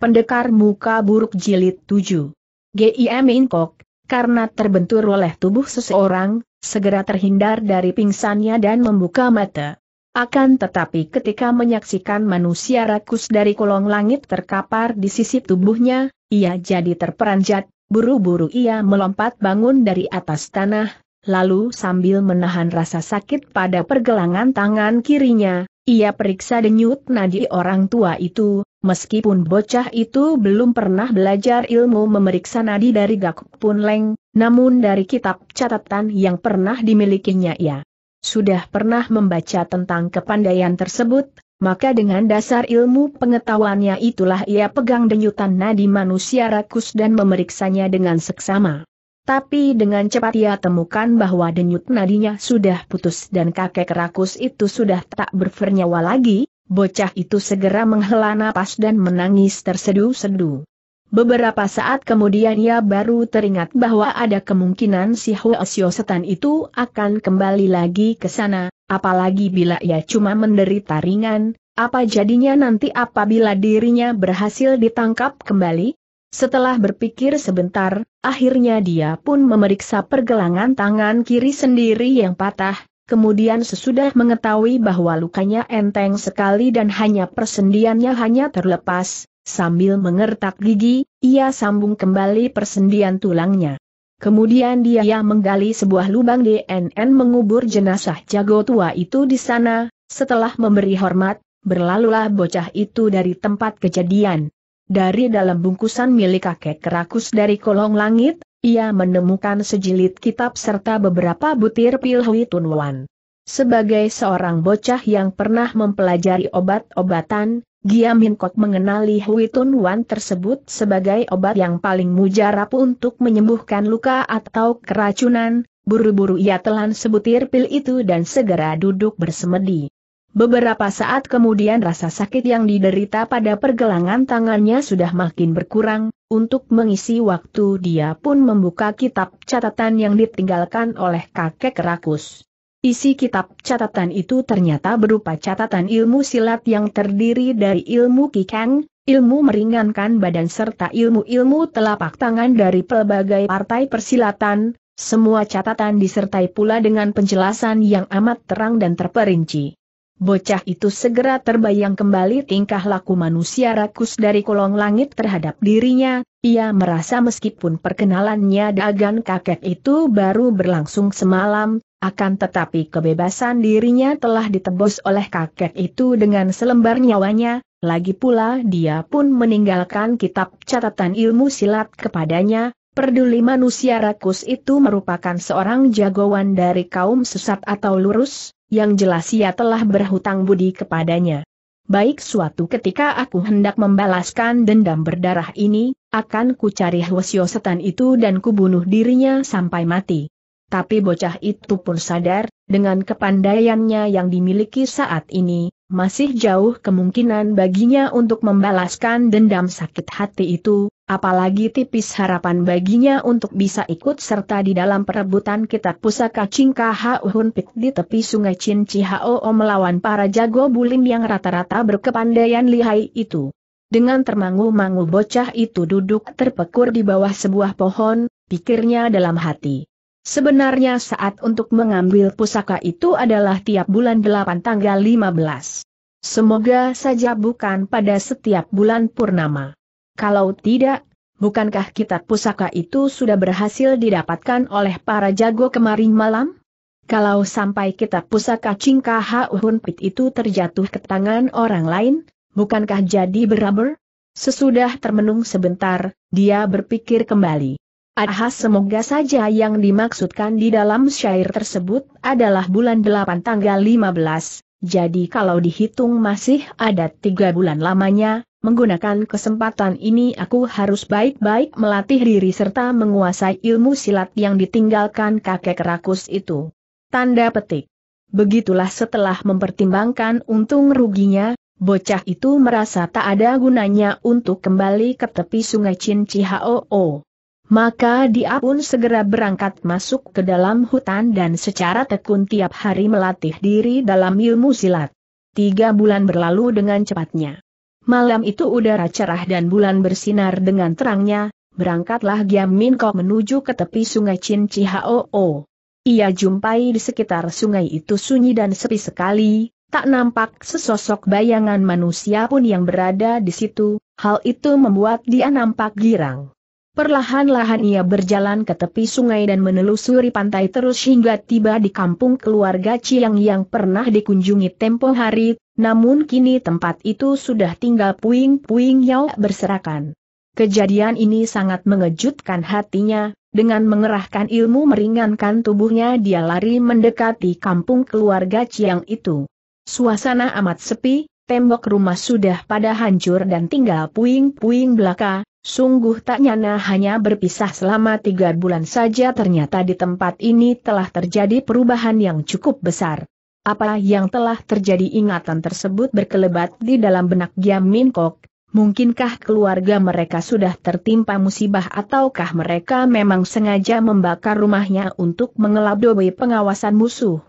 Pendekar Muka Buruk Jilid 7. G.I.M. Inkok, karena terbentur oleh tubuh seseorang, segera terhindar dari pingsannya dan membuka mata. Akan tetapi ketika menyaksikan manusia rakus dari kolong langit terkapar di sisi tubuhnya, ia jadi terperanjat, buru-buru ia melompat bangun dari atas tanah, lalu sambil menahan rasa sakit pada pergelangan tangan kirinya, ia periksa denyut nadi orang tua itu, Meskipun bocah itu belum pernah belajar ilmu memeriksa nadi dari gak Pun Leng, namun dari kitab catatan yang pernah dimilikinya ia sudah pernah membaca tentang kepandaian tersebut, maka dengan dasar ilmu pengetahuannya itulah ia pegang denyutan nadi manusia rakus dan memeriksanya dengan seksama. Tapi dengan cepat ia temukan bahwa denyut nadinya sudah putus dan kakek rakus itu sudah tak bernyawa lagi, Bocah itu segera menghela napas dan menangis tersedu-sedu. Beberapa saat kemudian ia baru teringat bahwa ada kemungkinan si Huo Setan itu akan kembali lagi ke sana, apalagi bila ia cuma menderita ringan, apa jadinya nanti apabila dirinya berhasil ditangkap kembali? Setelah berpikir sebentar, akhirnya dia pun memeriksa pergelangan tangan kiri sendiri yang patah, Kemudian sesudah mengetahui bahwa lukanya enteng sekali dan hanya persendiannya hanya terlepas, sambil mengertak gigi, ia sambung kembali persendian tulangnya. Kemudian dia menggali sebuah lubang DNN mengubur jenazah jago tua itu di sana, setelah memberi hormat, berlalulah bocah itu dari tempat kejadian. Dari dalam bungkusan milik kakek kerakus dari kolong langit, ia menemukan sejilid kitab serta beberapa butir pil Hui Wan. Sebagai seorang bocah yang pernah mempelajari obat-obatan, Giam Kok mengenali Hui Tun Wan tersebut sebagai obat yang paling mujarab untuk menyembuhkan luka atau keracunan, buru-buru ia telan sebutir pil itu dan segera duduk bersemedi. Beberapa saat kemudian rasa sakit yang diderita pada pergelangan tangannya sudah makin berkurang, untuk mengisi waktu dia pun membuka kitab catatan yang ditinggalkan oleh kakek Rakus. Isi kitab catatan itu ternyata berupa catatan ilmu silat yang terdiri dari ilmu kikang, ilmu meringankan badan serta ilmu-ilmu telapak tangan dari pelbagai partai persilatan, semua catatan disertai pula dengan penjelasan yang amat terang dan terperinci. Bocah itu segera terbayang kembali tingkah laku manusia rakus dari kolong langit terhadap dirinya, ia merasa meskipun perkenalannya dengan kakek itu baru berlangsung semalam, akan tetapi kebebasan dirinya telah ditebus oleh kakek itu dengan selembar nyawanya, lagi pula dia pun meninggalkan kitab catatan ilmu silat kepadanya, Perduli manusia rakus itu merupakan seorang jagoan dari kaum sesat atau lurus, yang jelas ia telah berhutang budi kepadanya. Baik suatu ketika aku hendak membalaskan dendam berdarah ini, akan ku cari Hwasyo setan itu dan kubunuh dirinya sampai mati. Tapi bocah itu pun sadar, dengan kepandaiannya yang dimiliki saat ini, masih jauh kemungkinan baginya untuk membalaskan dendam sakit hati itu, apalagi tipis harapan baginya untuk bisa ikut serta di dalam perebutan kitab pusaka Cingka Hauhun Pik di tepi sungai Chin Chihao melawan para jago bulim yang rata-rata berkepandaian lihai itu. Dengan termangu-mangu bocah itu duduk terpekur di bawah sebuah pohon, pikirnya dalam hati. Sebenarnya saat untuk mengambil pusaka itu adalah tiap bulan 8 tanggal 15. Semoga saja bukan pada setiap bulan purnama. Kalau tidak, bukankah kitab pusaka itu sudah berhasil didapatkan oleh para jago kemarin malam? Kalau sampai kitab pusaka Cingkaha Pit itu terjatuh ke tangan orang lain, bukankah jadi beraber? Sesudah termenung sebentar, dia berpikir kembali. Ahas semoga saja yang dimaksudkan di dalam syair tersebut adalah bulan 8 tanggal 15, jadi kalau dihitung masih ada tiga bulan lamanya, Menggunakan kesempatan ini aku harus baik-baik melatih diri serta menguasai ilmu silat yang ditinggalkan kakek rakus itu. Tanda petik. Begitulah setelah mempertimbangkan untung ruginya, bocah itu merasa tak ada gunanya untuk kembali ke tepi sungai Chin Chihao. Maka dia pun segera berangkat masuk ke dalam hutan dan secara tekun tiap hari melatih diri dalam ilmu silat. Tiga bulan berlalu dengan cepatnya. Malam itu udara cerah dan bulan bersinar dengan terangnya, berangkatlah Giam Min Kok menuju ke tepi sungai Chin Chihao. Ia jumpai di sekitar sungai itu sunyi dan sepi sekali, tak nampak sesosok bayangan manusia pun yang berada di situ, hal itu membuat dia nampak girang. Perlahan-lahan ia berjalan ke tepi sungai dan menelusuri pantai terus hingga tiba di kampung keluarga Chiang yang pernah dikunjungi tempo hari, namun kini tempat itu sudah tinggal puing-puing Yao berserakan. Kejadian ini sangat mengejutkan hatinya, dengan mengerahkan ilmu meringankan tubuhnya dia lari mendekati kampung keluarga Chiang itu. Suasana amat sepi, tembok rumah sudah pada hancur dan tinggal puing-puing belaka, Sungguh tak nyana hanya berpisah selama tiga bulan saja ternyata di tempat ini telah terjadi perubahan yang cukup besar. Apa yang telah terjadi ingatan tersebut berkelebat di dalam benak Giam Min Kok, Mungkinkah keluarga mereka sudah tertimpa musibah ataukah mereka memang sengaja membakar rumahnya untuk mengelabui pengawasan musuh?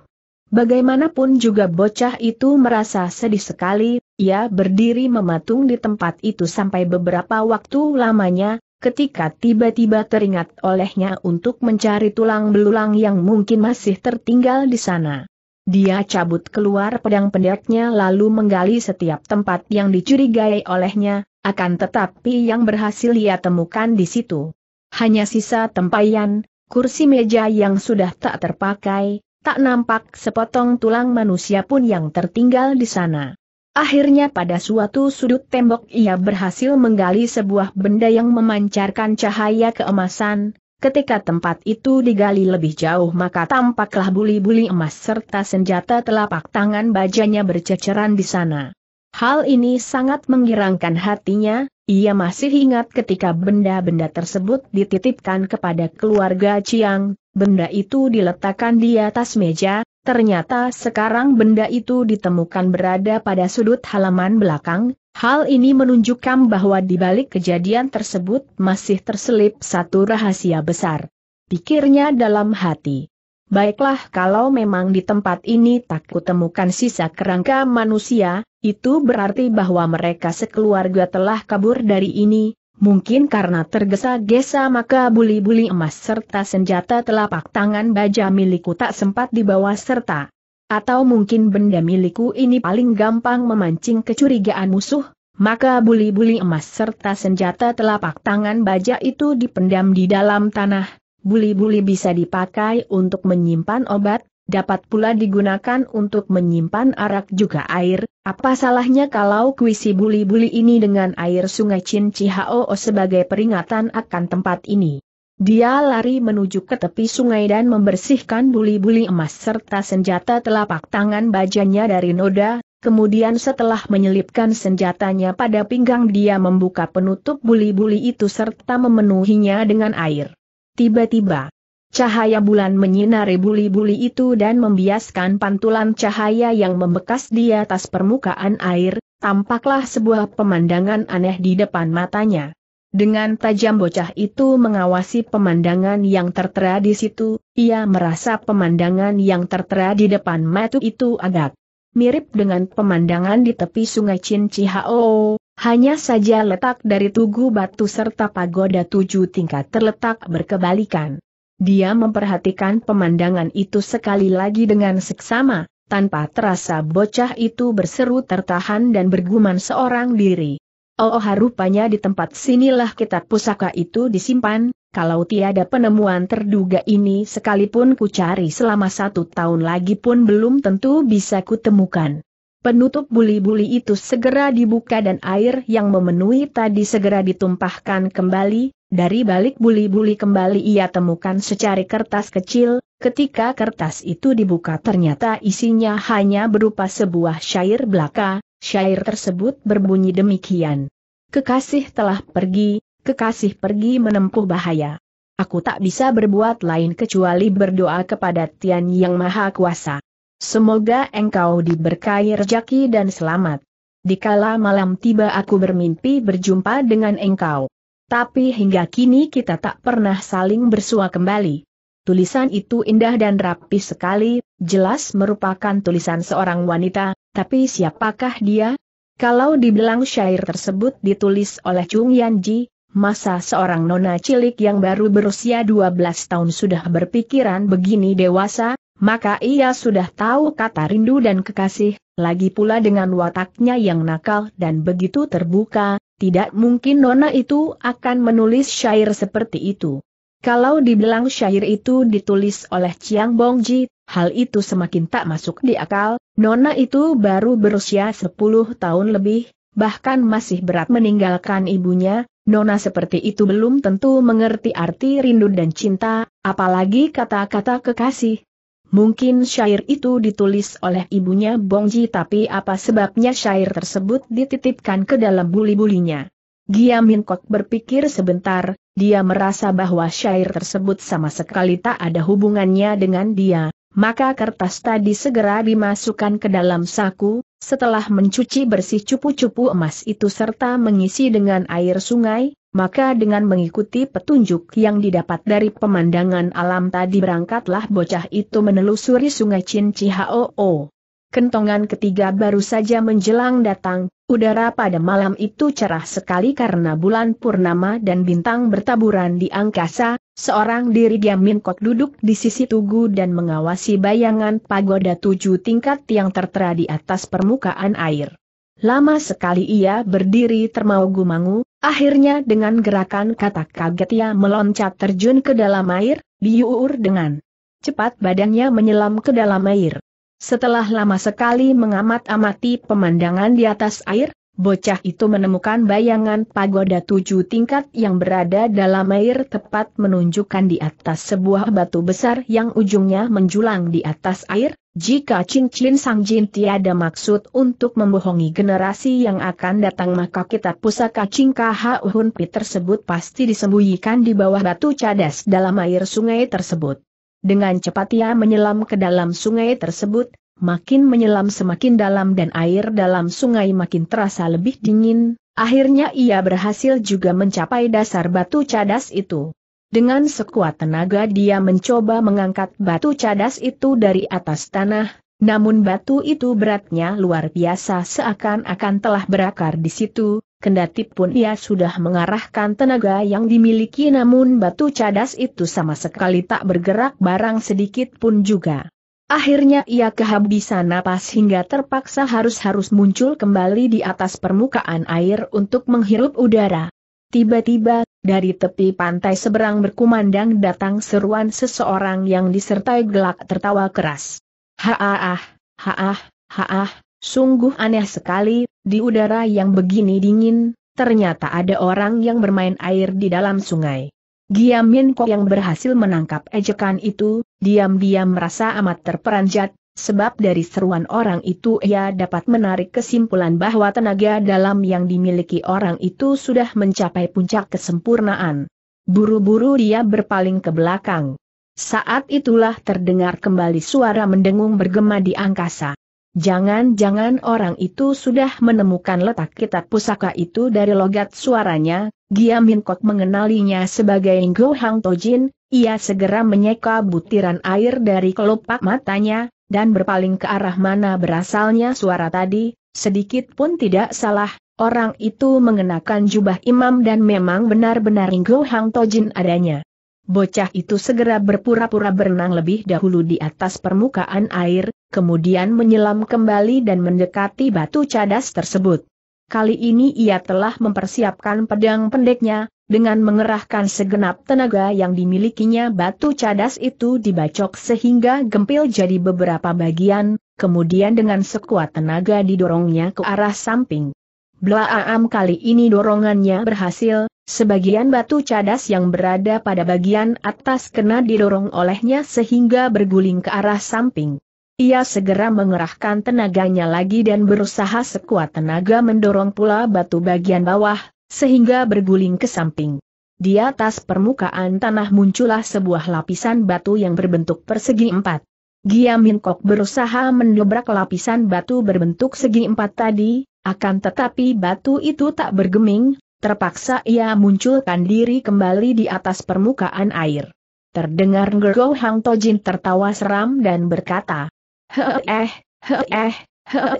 Bagaimanapun juga bocah itu merasa sedih sekali, ia berdiri mematung di tempat itu sampai beberapa waktu lamanya, ketika tiba-tiba teringat olehnya untuk mencari tulang belulang yang mungkin masih tertinggal di sana. Dia cabut keluar pedang pendeknya lalu menggali setiap tempat yang dicurigai olehnya, akan tetapi yang berhasil ia temukan di situ. Hanya sisa tempayan, kursi meja yang sudah tak terpakai, tak nampak sepotong tulang manusia pun yang tertinggal di sana. Akhirnya pada suatu sudut tembok ia berhasil menggali sebuah benda yang memancarkan cahaya keemasan, Ketika tempat itu digali lebih jauh maka tampaklah buli-buli emas serta senjata telapak tangan bajanya berceceran di sana. Hal ini sangat menggirangkan hatinya, ia masih ingat ketika benda-benda tersebut dititipkan kepada keluarga Chiang, benda itu diletakkan di atas meja, ternyata sekarang benda itu ditemukan berada pada sudut halaman belakang, Hal ini menunjukkan bahwa di balik kejadian tersebut masih terselip satu rahasia besar. Pikirnya dalam hati. Baiklah kalau memang di tempat ini tak kutemukan sisa kerangka manusia, itu berarti bahwa mereka sekeluarga telah kabur dari ini, mungkin karena tergesa-gesa maka buli-buli emas serta senjata telapak tangan baja milikku tak sempat dibawa serta atau mungkin benda milikku ini paling gampang memancing kecurigaan musuh, maka buli-buli emas serta senjata telapak tangan baja itu dipendam di dalam tanah, buli-buli bisa dipakai untuk menyimpan obat, dapat pula digunakan untuk menyimpan arak juga air, apa salahnya kalau kuisi buli-buli ini dengan air sungai Chin Chihao sebagai peringatan akan tempat ini. Dia lari menuju ke tepi sungai dan membersihkan buli-buli emas serta senjata telapak tangan bajanya dari noda, kemudian setelah menyelipkan senjatanya pada pinggang dia membuka penutup buli-buli itu serta memenuhinya dengan air. Tiba-tiba, cahaya bulan menyinari buli-buli itu dan membiaskan pantulan cahaya yang membekas di atas permukaan air, tampaklah sebuah pemandangan aneh di depan matanya. Dengan tajam bocah itu mengawasi pemandangan yang tertera di situ, ia merasa pemandangan yang tertera di depan mata itu agak mirip dengan pemandangan di tepi sungai Chin Chihao, hanya saja letak dari tugu batu serta pagoda tujuh tingkat terletak berkebalikan. Dia memperhatikan pemandangan itu sekali lagi dengan seksama, tanpa terasa bocah itu berseru tertahan dan bergumam seorang diri. Oh, harupanya di tempat sinilah kitab pusaka itu disimpan, kalau tiada penemuan terduga ini sekalipun ku cari selama satu tahun lagi pun belum tentu bisa kutemukan. Penutup buli-buli itu segera dibuka dan air yang memenuhi tadi segera ditumpahkan kembali, dari balik buli-buli kembali ia temukan secari kertas kecil, ketika kertas itu dibuka ternyata isinya hanya berupa sebuah syair belaka, syair tersebut berbunyi demikian. Kekasih telah pergi, kekasih pergi menempuh bahaya. Aku tak bisa berbuat lain kecuali berdoa kepada Tian Yang Maha Kuasa. Semoga engkau diberkahi rezeki dan selamat. Di kala malam tiba aku bermimpi berjumpa dengan engkau. Tapi hingga kini kita tak pernah saling bersua kembali. Tulisan itu indah dan rapi sekali, jelas merupakan tulisan seorang wanita, tapi siapakah dia, kalau dibilang syair tersebut ditulis oleh Chung Ji, masa seorang nona cilik yang baru berusia 12 tahun sudah berpikiran begini dewasa, maka ia sudah tahu kata rindu dan kekasih, lagi pula dengan wataknya yang nakal dan begitu terbuka, tidak mungkin Nona itu akan menulis syair seperti itu. Kalau dibilang syair itu ditulis oleh Chiang Bongji, Hal itu semakin tak masuk di akal, Nona itu baru berusia 10 tahun lebih, bahkan masih berat meninggalkan ibunya, Nona seperti itu belum tentu mengerti arti rindu dan cinta, apalagi kata-kata kekasih. Mungkin syair itu ditulis oleh ibunya Bongji tapi apa sebabnya syair tersebut dititipkan ke dalam buli-bulinya. Gia Min Kok berpikir sebentar, dia merasa bahwa syair tersebut sama sekali tak ada hubungannya dengan dia, maka kertas tadi segera dimasukkan ke dalam saku, setelah mencuci bersih cupu-cupu emas itu serta mengisi dengan air sungai, maka dengan mengikuti petunjuk yang didapat dari pemandangan alam tadi berangkatlah bocah itu menelusuri sungai Chin Chihao. Kentongan ketiga baru saja menjelang datang, udara pada malam itu cerah sekali karena bulan purnama dan bintang bertaburan di angkasa, Seorang diri Giam kok duduk di sisi tugu dan mengawasi bayangan pagoda tujuh tingkat yang tertera di atas permukaan air. Lama sekali ia berdiri termaugu-mangu, akhirnya dengan gerakan kata kaget ia meloncat terjun ke dalam air, diuur dengan cepat badannya menyelam ke dalam air. Setelah lama sekali mengamat-amati pemandangan di atas air, Bocah itu menemukan bayangan pagoda tujuh tingkat yang berada dalam air tepat menunjukkan di atas sebuah batu besar yang ujungnya menjulang di atas air, jika cincin sang jin tiada maksud untuk membohongi generasi yang akan datang maka kitab pusaka Cingkaha Uhunpi tersebut pasti disembunyikan di bawah batu cadas dalam air sungai tersebut. Dengan cepat ia menyelam ke dalam sungai tersebut, makin menyelam semakin dalam dan air dalam sungai makin terasa lebih dingin, akhirnya ia berhasil juga mencapai dasar batu cadas itu. Dengan sekuat tenaga dia mencoba mengangkat batu cadas itu dari atas tanah, namun batu itu beratnya luar biasa seakan-akan telah berakar di situ, kendati pun ia sudah mengarahkan tenaga yang dimiliki namun batu cadas itu sama sekali tak bergerak barang sedikit pun juga. Akhirnya ia kehabisan napas hingga terpaksa harus-harus muncul kembali di atas permukaan air untuk menghirup udara. Tiba-tiba, dari tepi pantai seberang berkumandang datang seruan seseorang yang disertai gelak tertawa keras. Haah, haah, haah, sungguh aneh sekali, di udara yang begini dingin, ternyata ada orang yang bermain air di dalam sungai. Giam Giamin Kok yang berhasil menangkap ejekan itu, diam-diam merasa amat terperanjat, sebab dari seruan orang itu ia dapat menarik kesimpulan bahwa tenaga dalam yang dimiliki orang itu sudah mencapai puncak kesempurnaan. Buru-buru dia berpaling ke belakang. Saat itulah terdengar kembali suara mendengung bergema di angkasa. Jangan-jangan orang itu sudah menemukan letak kitab pusaka itu dari logat suaranya, Gia Min Kok mengenalinya sebagai Ngo Hang Tojin, ia segera menyeka butiran air dari kelopak matanya, dan berpaling ke arah mana berasalnya suara tadi, sedikit pun tidak salah, orang itu mengenakan jubah imam dan memang benar-benar Ngo Hang Tojin adanya. Bocah itu segera berpura-pura berenang lebih dahulu di atas permukaan air, kemudian menyelam kembali dan mendekati batu cadas tersebut. Kali ini ia telah mempersiapkan pedang pendeknya, dengan mengerahkan segenap tenaga yang dimilikinya batu cadas itu dibacok sehingga gempil jadi beberapa bagian, kemudian dengan sekuat tenaga didorongnya ke arah samping. Blaam kali ini dorongannya berhasil, sebagian batu cadas yang berada pada bagian atas kena didorong olehnya sehingga berguling ke arah samping. Ia segera mengerahkan tenaganya lagi dan berusaha sekuat tenaga mendorong pula batu bagian bawah, sehingga berguling ke samping. Di atas permukaan tanah muncullah sebuah lapisan batu yang berbentuk persegi empat. Giam Minkok Kok berusaha mendobrak lapisan batu berbentuk segi empat tadi, akan tetapi batu itu tak bergeming, terpaksa ia munculkan diri kembali di atas permukaan air. Terdengar Gergo Hang Tojin tertawa seram dan berkata, Heh eh, heh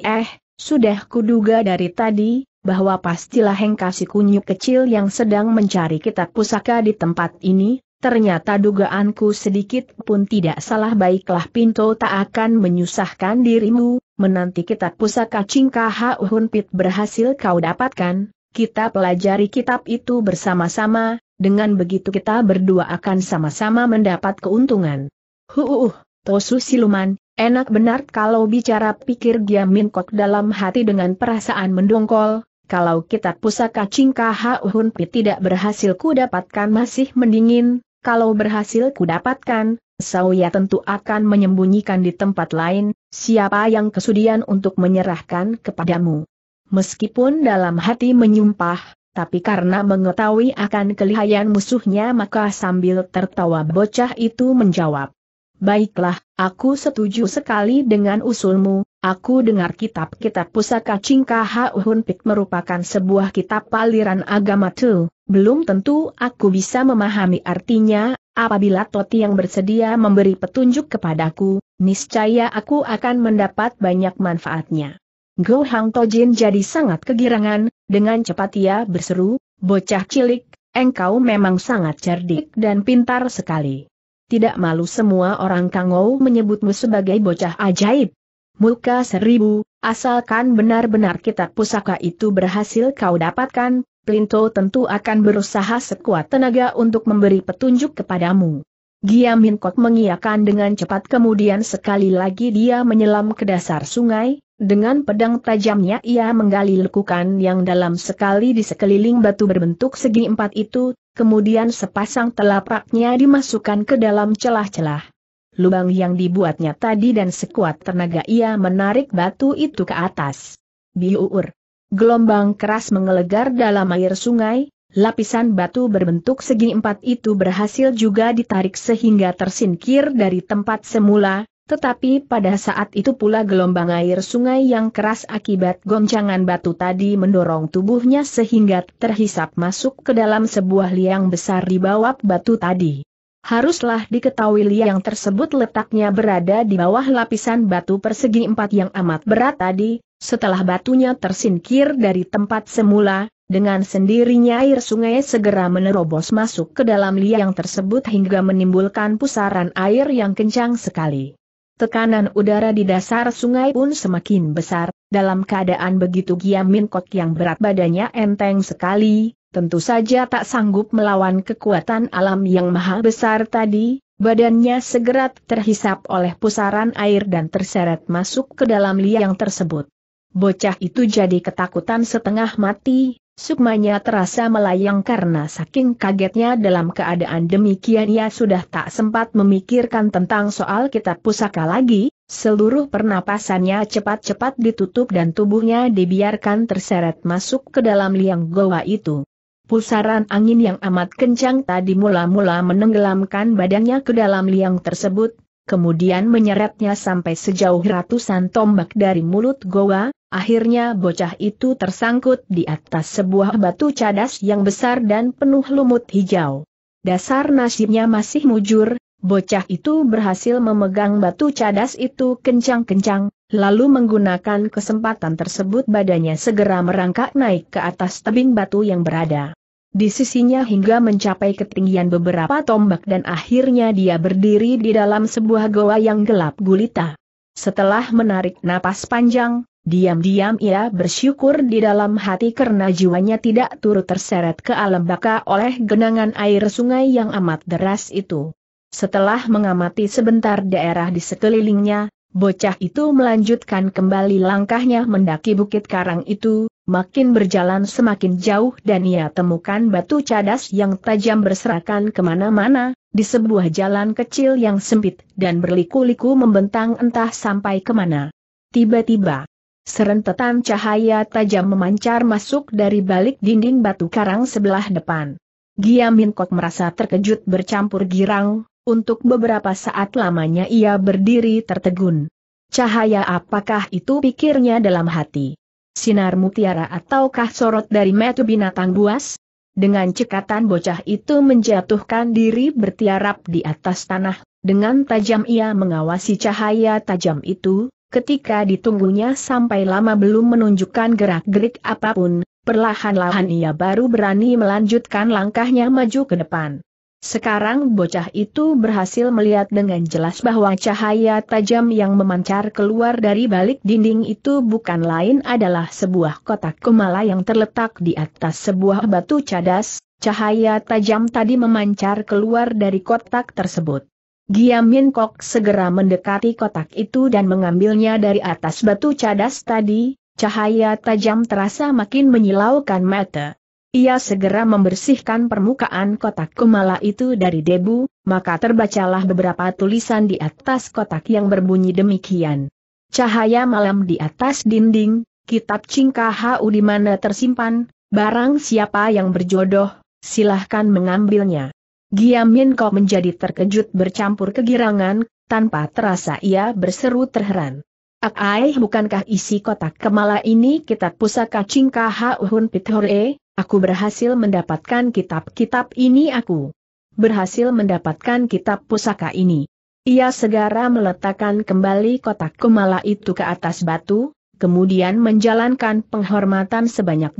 eh, sudah kuduga dari tadi, bahwa pastilah hengkasi kunyuk kecil yang sedang mencari kitab pusaka di tempat ini, Ternyata dugaanku sedikit pun tidak salah baiklah Pinto tak akan menyusahkan dirimu, menanti kitab pusaka Cingkaha Uhun Pit berhasil kau dapatkan, kita pelajari kitab itu bersama-sama, dengan begitu kita berdua akan sama-sama mendapat keuntungan. Huuuh, Tosu Siluman, enak benar kalau bicara pikir dia minkok dalam hati dengan perasaan mendongkol, kalau kitab pusaka Cingkaha Uhun Pit tidak berhasil ku dapatkan masih mendingin, kalau berhasil ku dapatkan, Sauya tentu akan menyembunyikan di tempat lain, Siapa yang kesudian untuk menyerahkan kepadamu? Meskipun dalam hati menyumpah, tapi karena mengetahui akan kelihayan musuhnya maka sambil tertawa bocah itu menjawab. Baiklah, aku setuju sekali dengan usulmu, aku dengar kitab-kitab pusaka Cingkaha Uhunpik merupakan sebuah kitab paliran agama tu, belum tentu aku bisa memahami artinya, apabila Toti yang bersedia memberi petunjuk kepadaku, niscaya aku akan mendapat banyak manfaatnya. Go Hang Tojin jadi sangat kegirangan, dengan cepat ia berseru, bocah cilik, engkau memang sangat cerdik dan pintar sekali. Tidak malu semua orang Kangou menyebutmu sebagai bocah ajaib. Muka seribu, asalkan benar-benar kitab pusaka itu berhasil kau dapatkan, Plinto tentu akan berusaha sekuat tenaga untuk memberi petunjuk kepadamu. Giam Hinkok mengiakan dengan cepat kemudian sekali lagi dia menyelam ke dasar sungai, dengan pedang tajamnya ia menggali lekukan yang dalam sekali di sekeliling batu berbentuk segi empat itu, kemudian sepasang telapaknya dimasukkan ke dalam celah-celah. Lubang yang dibuatnya tadi dan sekuat tenaga ia menarik batu itu ke atas. Biur. Gelombang keras mengelegar dalam air sungai, Lapisan batu berbentuk segi empat itu berhasil juga ditarik sehingga tersingkir dari tempat semula, tetapi pada saat itu pula gelombang air sungai yang keras akibat goncangan batu tadi mendorong tubuhnya sehingga terhisap masuk ke dalam sebuah liang besar di bawah batu tadi. Haruslah diketahui liang tersebut letaknya berada di bawah lapisan batu persegi empat yang amat berat tadi, setelah batunya tersingkir dari tempat semula, dengan sendirinya air sungai segera menerobos masuk ke dalam liang tersebut hingga menimbulkan pusaran air yang kencang sekali. Tekanan udara di dasar sungai pun semakin besar, dalam keadaan begitu Giam Min yang berat badannya enteng sekali, tentu saja tak sanggup melawan kekuatan alam yang maha besar tadi, badannya segera terhisap oleh pusaran air dan terseret masuk ke dalam liang tersebut. Bocah itu jadi ketakutan setengah mati, Sukmanya terasa melayang karena saking kagetnya dalam keadaan demikian ia sudah tak sempat memikirkan tentang soal kitab pusaka lagi, seluruh pernapasannya cepat-cepat ditutup dan tubuhnya dibiarkan terseret masuk ke dalam liang goa itu. Pusaran angin yang amat kencang tadi mula-mula menenggelamkan badannya ke dalam liang tersebut, kemudian menyeretnya sampai sejauh ratusan tombak dari mulut goa, Akhirnya bocah itu tersangkut di atas sebuah batu cadas yang besar dan penuh lumut hijau. Dasar nasibnya masih mujur, bocah itu berhasil memegang batu cadas itu kencang-kencang, lalu menggunakan kesempatan tersebut badannya segera merangkak naik ke atas tebing batu yang berada di sisinya hingga mencapai ketinggian beberapa tombak dan akhirnya dia berdiri di dalam sebuah goa yang gelap gulita. Setelah menarik napas panjang, Diam-diam ia bersyukur di dalam hati karena jiwanya tidak turut terseret ke alam baka oleh genangan air sungai yang amat deras itu. Setelah mengamati sebentar daerah di sekelilingnya, bocah itu melanjutkan kembali langkahnya mendaki bukit karang itu, makin berjalan semakin jauh dan ia temukan batu cadas yang tajam berserakan kemana-mana, di sebuah jalan kecil yang sempit dan berliku-liku membentang entah sampai kemana. Tiba-tiba, Serentetan cahaya tajam memancar masuk dari balik dinding batu karang sebelah depan. Giamin Kok merasa terkejut bercampur girang, untuk beberapa saat lamanya ia berdiri tertegun. Cahaya apakah itu pikirnya dalam hati? Sinar mutiara ataukah sorot dari metu binatang buas? Dengan cekatan bocah itu menjatuhkan diri bertiarap di atas tanah, dengan tajam ia mengawasi cahaya tajam itu, Ketika ditunggunya sampai lama belum menunjukkan gerak-gerik apapun, perlahan-lahan ia baru berani melanjutkan langkahnya maju ke depan. Sekarang bocah itu berhasil melihat dengan jelas bahwa cahaya tajam yang memancar keluar dari balik dinding itu bukan lain adalah sebuah kotak kumala yang terletak di atas sebuah batu cadas, cahaya tajam tadi memancar keluar dari kotak tersebut. Giam Giamin Kok segera mendekati kotak itu dan mengambilnya dari atas batu cadas tadi, cahaya tajam terasa makin menyilaukan mata. Ia segera membersihkan permukaan kotak kumala itu dari debu, maka terbacalah beberapa tulisan di atas kotak yang berbunyi demikian. Cahaya malam di atas dinding, kitab cingkahu di mana tersimpan, barang siapa yang berjodoh, silahkan mengambilnya. Giamin kau menjadi terkejut bercampur kegirangan, tanpa terasa ia berseru terheran. Akai bukankah isi kotak kemala ini kitab pusaka Cingka Uhun Pithore, aku berhasil mendapatkan kitab-kitab ini aku. Berhasil mendapatkan kitab pusaka ini. Ia segera meletakkan kembali kotak kemala itu ke atas batu, kemudian menjalankan penghormatan sebanyak 12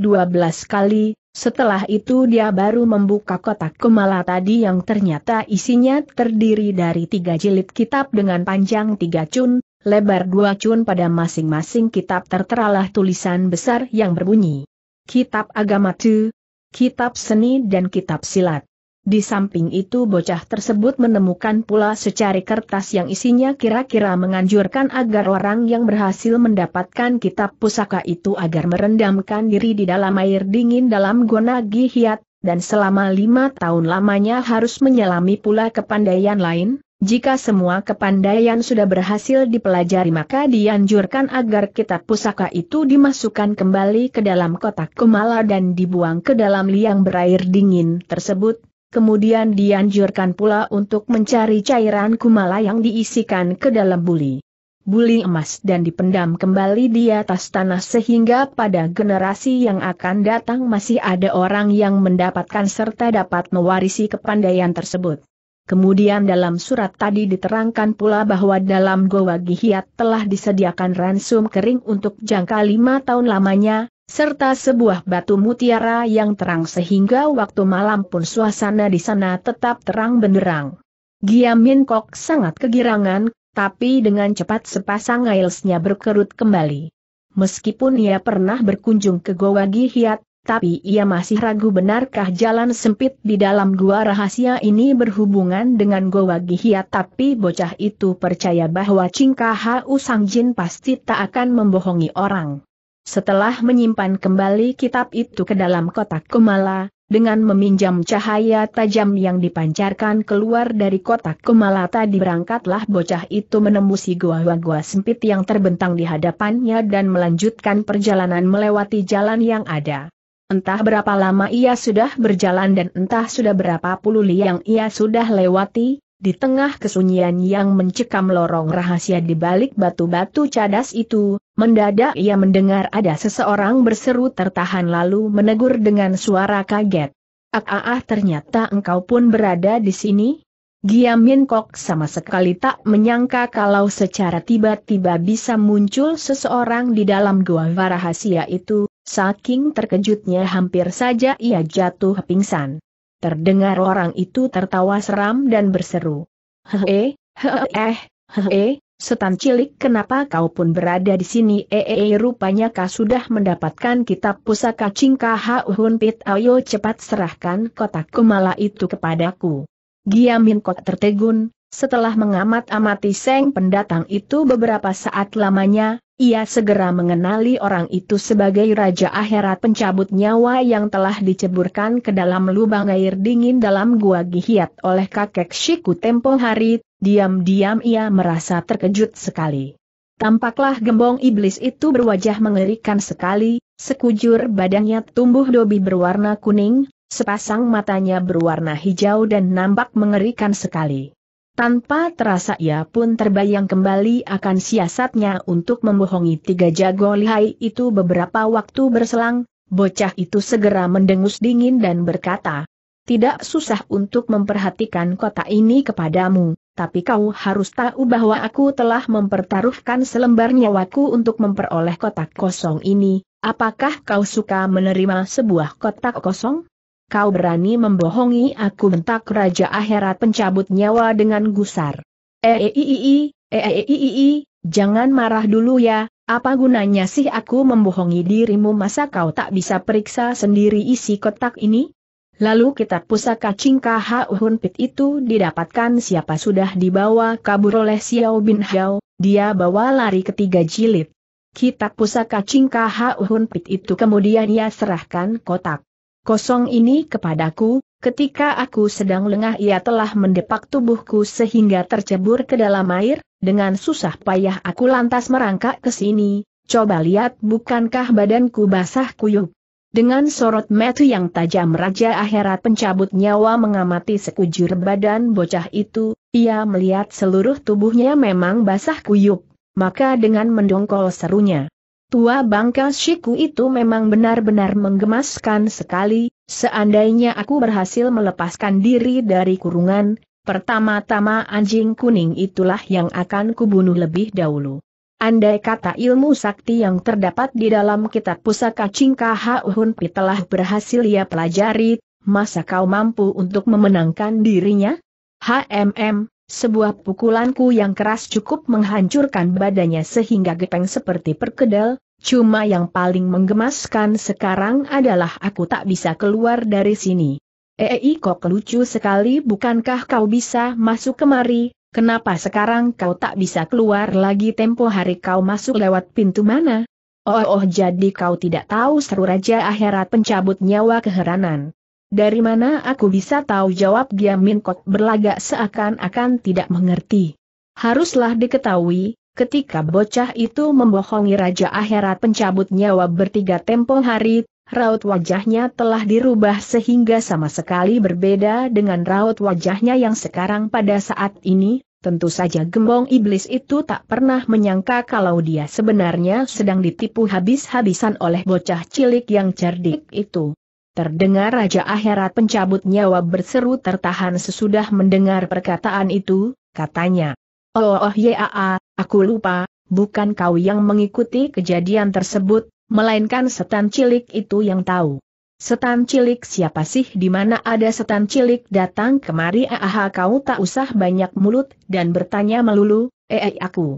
kali, setelah itu dia baru membuka kotak kemala tadi yang ternyata isinya terdiri dari tiga jilid kitab dengan panjang tiga cun, lebar dua cun pada masing-masing kitab terteralah tulisan besar yang berbunyi. Kitab agama tu, kitab seni dan kitab silat. Di samping itu bocah tersebut menemukan pula secari kertas yang isinya kira-kira menganjurkan agar orang yang berhasil mendapatkan kitab pusaka itu agar merendamkan diri di dalam air dingin dalam gona gihiat, dan selama lima tahun lamanya harus menyelami pula kepandaian lain. Jika semua kepandaian sudah berhasil dipelajari maka dianjurkan agar kitab pusaka itu dimasukkan kembali ke dalam kotak kumala dan dibuang ke dalam liang berair dingin tersebut, kemudian dianjurkan pula untuk mencari cairan kumala yang diisikan ke dalam buli. Buli emas dan dipendam kembali di atas tanah sehingga pada generasi yang akan datang masih ada orang yang mendapatkan serta dapat mewarisi kepandaian tersebut. Kemudian dalam surat tadi diterangkan pula bahwa dalam Goa Gihiat telah disediakan ransum kering untuk jangka lima tahun lamanya, serta sebuah batu mutiara yang terang sehingga waktu malam pun suasana di sana tetap terang benderang. Giamin Kok sangat kegirangan, tapi dengan cepat sepasang ailsnya berkerut kembali. Meskipun ia pernah berkunjung ke Goa Gihiat, tapi ia masih ragu benarkah jalan sempit di dalam gua rahasia ini berhubungan dengan Goa Gihiat tapi bocah itu percaya bahwa Cingkaha Usang Jin pasti tak akan membohongi orang. Setelah menyimpan kembali kitab itu ke dalam kotak Kumala, dengan meminjam cahaya tajam yang dipancarkan keluar dari kotak Kumala tadi berangkatlah bocah itu menembusi gua-gua sempit yang terbentang di hadapannya dan melanjutkan perjalanan melewati jalan yang ada. Entah berapa lama ia sudah berjalan dan entah sudah berapa puluh liang ia sudah lewati, di tengah kesunyian yang mencekam lorong rahasia di balik batu-batu cadas itu, mendadak ia mendengar ada seseorang berseru tertahan lalu menegur dengan suara kaget. Ah, ah, ah ternyata engkau pun berada di sini? Giamin Kok sama sekali tak menyangka kalau secara tiba-tiba bisa muncul seseorang di dalam gua rahasia itu, saking terkejutnya hampir saja ia jatuh pingsan. Terdengar orang itu tertawa seram dan berseru. Hehe, hehe, eh, hehe, eh, eh, setan cilik kenapa kau pun berada di sini? Ee eh, rupanya kau sudah mendapatkan kitab pusaka Cingkah Hauhun Pit ayo cepat serahkan kotak kumala itu kepadaku. Giamin kot tertegun, setelah mengamat-amati Seng pendatang itu beberapa saat lamanya, ia segera mengenali orang itu sebagai Raja Akhirat pencabut nyawa yang telah diceburkan ke dalam lubang air dingin dalam gua Gihiat oleh kakek Shiku tempo hari, diam-diam ia merasa terkejut sekali. Tampaklah gembong iblis itu berwajah mengerikan sekali, sekujur badannya tumbuh dobi berwarna kuning, sepasang matanya berwarna hijau dan nampak mengerikan sekali. Tanpa terasa ia pun terbayang kembali akan siasatnya untuk membohongi tiga jago lihai itu beberapa waktu berselang, bocah itu segera mendengus dingin dan berkata, Tidak susah untuk memperhatikan kota ini kepadamu, tapi kau harus tahu bahwa aku telah mempertaruhkan selembar nyawaku untuk memperoleh kotak kosong ini, apakah kau suka menerima sebuah kotak kosong? kau berani membohongi aku bentak Raja Akhirat pencabut nyawa dengan gusar. Eeiii, eh, eh, eeiii, eh, jangan marah dulu ya, apa gunanya sih aku membohongi dirimu masa kau tak bisa periksa sendiri isi kotak ini? Lalu kitab pusaka Cingka Hauhun Pit itu didapatkan siapa sudah dibawa kabur oleh Xiao Bin Hao, dia bawa lari ketiga jilid. Kitab pusaka Cingka Hauhun Pit itu kemudian ia serahkan kotak kosong ini kepadaku, ketika aku sedang lengah ia telah mendepak tubuhku sehingga tercebur ke dalam air, dengan susah payah aku lantas merangkak ke sini, coba lihat bukankah badanku basah kuyup. Dengan sorot metu yang tajam Raja Akhirat pencabut nyawa mengamati sekujur badan bocah itu, ia melihat seluruh tubuhnya memang basah kuyup, maka dengan mendongkol serunya. Tua bangka Shiku itu memang benar-benar menggemaskan sekali, seandainya aku berhasil melepaskan diri dari kurungan, pertama-tama anjing kuning itulah yang akan kubunuh lebih dahulu. Andai kata ilmu sakti yang terdapat di dalam kitab pusaka Cingkaha pi telah berhasil ia pelajari, masa kau mampu untuk memenangkan dirinya? HMM, sebuah pukulanku yang keras cukup menghancurkan badannya sehingga gepeng seperti perkedel, cuma yang paling menggemaskan sekarang adalah aku tak bisa keluar dari sini. Ei eh, eh, kok lucu sekali bukankah kau bisa masuk kemari, kenapa sekarang kau tak bisa keluar lagi tempo hari kau masuk lewat pintu mana? Oh, oh jadi kau tidak tahu seru Raja Akhirat pencabut nyawa keheranan. Dari mana aku bisa tahu jawab dia? Min Kok berlagak seakan-akan tidak mengerti. Haruslah diketahui, ketika bocah itu membohongi Raja Akhirat pencabut nyawa bertiga tempong hari, raut wajahnya telah dirubah sehingga sama sekali berbeda dengan raut wajahnya yang sekarang pada saat ini, tentu saja gembong iblis itu tak pernah menyangka kalau dia sebenarnya sedang ditipu habis-habisan oleh bocah cilik yang cerdik itu. Terdengar Raja Akhirat pencabut nyawa berseru tertahan sesudah mendengar perkataan itu, katanya. Oh oh yaa, ah, ah, aku lupa, bukan kau yang mengikuti kejadian tersebut, melainkan setan cilik itu yang tahu. Setan cilik siapa sih di mana ada setan cilik datang kemari ah, ah kau tak usah banyak mulut dan bertanya melulu, eh, eh aku.